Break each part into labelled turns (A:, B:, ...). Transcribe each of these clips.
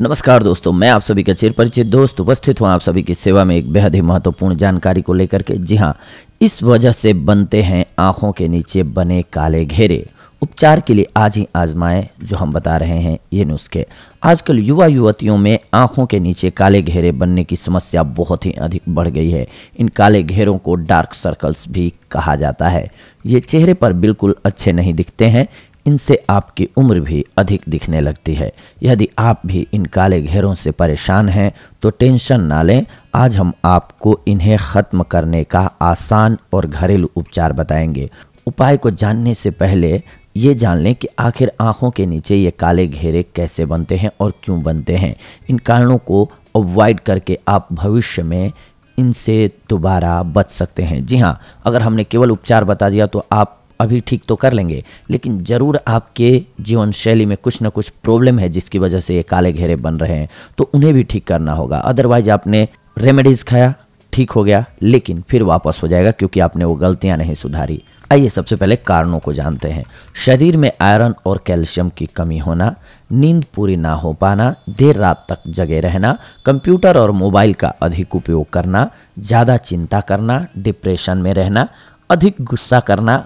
A: नमस्कार दोस्तों मैं आप सभी का चिर परिचित दोस्त उपस्थित हूँ आप सभी की सेवा में एक बेहद ही महत्वपूर्ण जानकारी को लेकर के जी हाँ इस वजह से बनते हैं आंखों के नीचे बने काले घेरे उपचार के लिए आज ही आजमाएं जो हम बता रहे हैं ये नुस्खे आजकल युवा युवतियों में आंखों के नीचे काले घेरे बनने की समस्या बहुत ही अधिक बढ़ गई है इन काले घेरों को डार्क सर्कल्स भी कहा जाता है ये चेहरे पर बिल्कुल अच्छे नहीं दिखते हैं इनसे आपकी उम्र भी अधिक दिखने लगती है यदि आप भी इन काले घेरों से परेशान हैं तो टेंशन ना लें आज हम आपको इन्हें ख़त्म करने का आसान और घरेलू उपचार बताएंगे उपाय को जानने से पहले ये जान लें कि आखिर आँखों के नीचे ये काले घेरे कैसे बनते हैं और क्यों बनते हैं इन कारणों को अवॉइड करके आप भविष्य में इनसे दोबारा बच सकते हैं जी हाँ अगर हमने केवल उपचार बता दिया तो आप अभी ठीक तो कर लेंगे लेकिन ज़रूर आपके जीवन शैली में कुछ ना कुछ प्रॉब्लम है जिसकी वजह से ये काले घेरे बन रहे हैं तो उन्हें भी ठीक करना होगा अदरवाइज आपने रेमेडीज़ खाया ठीक हो गया लेकिन फिर वापस हो जाएगा क्योंकि आपने वो गलतियां नहीं सुधारी आइए सबसे पहले कारणों को जानते हैं शरीर में आयरन और कैल्शियम की कमी होना नींद पूरी ना हो पाना देर रात तक जगे रहना कंप्यूटर और मोबाइल का अधिक उपयोग करना ज़्यादा चिंता करना डिप्रेशन में रहना अधिक गुस्सा करना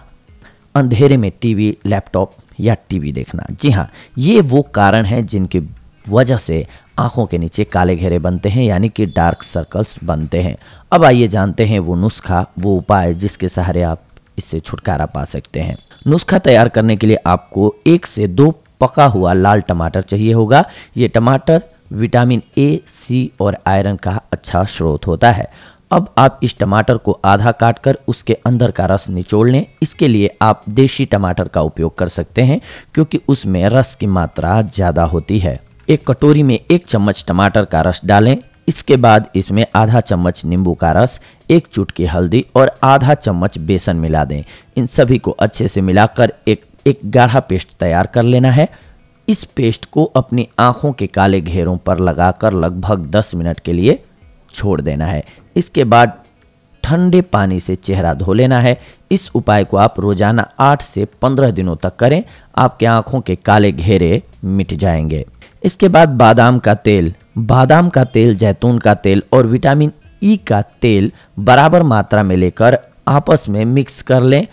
A: अंधेरे में टीवी लैपटॉप या टीवी देखना जी हाँ ये वो कारण हैं जिनकी वजह से आंखों के नीचे काले घेरे बनते हैं यानी कि डार्क सर्कल्स बनते हैं अब आइए जानते हैं वो नुस्खा वो उपाय जिसके सहारे आप इससे छुटकारा पा सकते हैं नुस्खा तैयार करने के लिए आपको एक से दो पका हुआ लाल टमाटर चाहिए होगा ये टमाटर विटामिन ए सी और आयरन का अच्छा स्रोत होता है अब आप इस टमाटर को आधा काट कर उसके अंदर का रस निचोड़ लें इसके लिए आप देशी टमाटर का उपयोग कर सकते हैं क्योंकि उसमें रस की मात्रा ज़्यादा होती है एक कटोरी में एक चम्मच टमाटर का रस डालें इसके बाद इसमें आधा चम्मच नींबू का रस एक चुटकी हल्दी और आधा चम्मच बेसन मिला दें इन सभी को अच्छे से मिलाकर एक एक गाढ़ा पेस्ट तैयार कर लेना है इस पेस्ट को अपनी आँखों के काले घेरों पर लगाकर लगभग 10 मिनट के लिए छोड़ देना है इसके बाद ठंडे पानी से चेहरा धो लेना है इस उपाय को आप रोजाना 8 से 15 दिनों तक करें आपके आंखों के काले घेरे मिट जाएंगे इसके बाद बादाम का तेल बादाम का तेल जैतून का तेल और विटामिन ई e का तेल बराबर मात्रा में लेकर आपस में मिक्स कर लें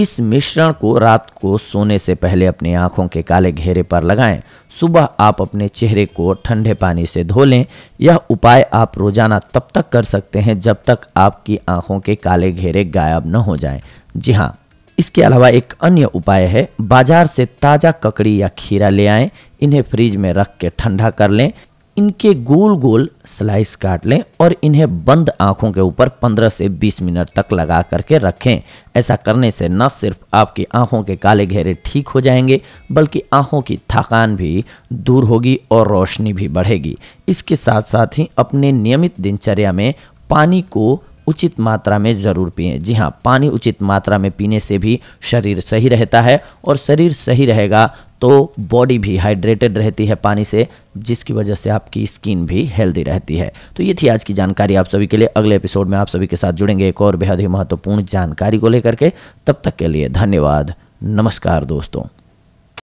A: इस मिश्रण को रात को सोने से पहले अपनी आंखों के काले घेरे पर लगाएं सुबह आप अपने चेहरे को ठंडे पानी से धो लें यह उपाय आप रोजाना तब तक कर सकते हैं जब तक आपकी आंखों के काले घेरे गायब न हो जाएं। जी हाँ इसके अलावा एक अन्य उपाय है बाजार से ताज़ा ककड़ी या खीरा ले आएं इन्हें फ्रिज में रख के ठंडा कर लें इनके गोल गोल स्लाइस काट लें और इन्हें बंद आंखों के ऊपर 15 से 20 मिनट तक लगा करके रखें ऐसा करने से न सिर्फ आपकी आंखों के काले घेरे ठीक हो जाएंगे बल्कि आंखों की थकान भी दूर होगी और रोशनी भी बढ़ेगी इसके साथ साथ ही अपने नियमित दिनचर्या में पानी को उचित मात्रा में ज़रूर पिए जी हाँ पानी उचित मात्रा में पीने से भी शरीर सही रहता है और शरीर सही रहेगा तो बॉडी भी हाइड्रेटेड रहती है पानी से जिसकी वजह से आपकी स्किन भी हेल्दी रहती है तो ये थी आज की जानकारी आप सभी के लिए अगले एपिसोड में आप सभी के साथ जुड़ेंगे एक और बेहद ही महत्वपूर्ण जानकारी को लेकर के तब तक के लिए धन्यवाद नमस्कार दोस्तों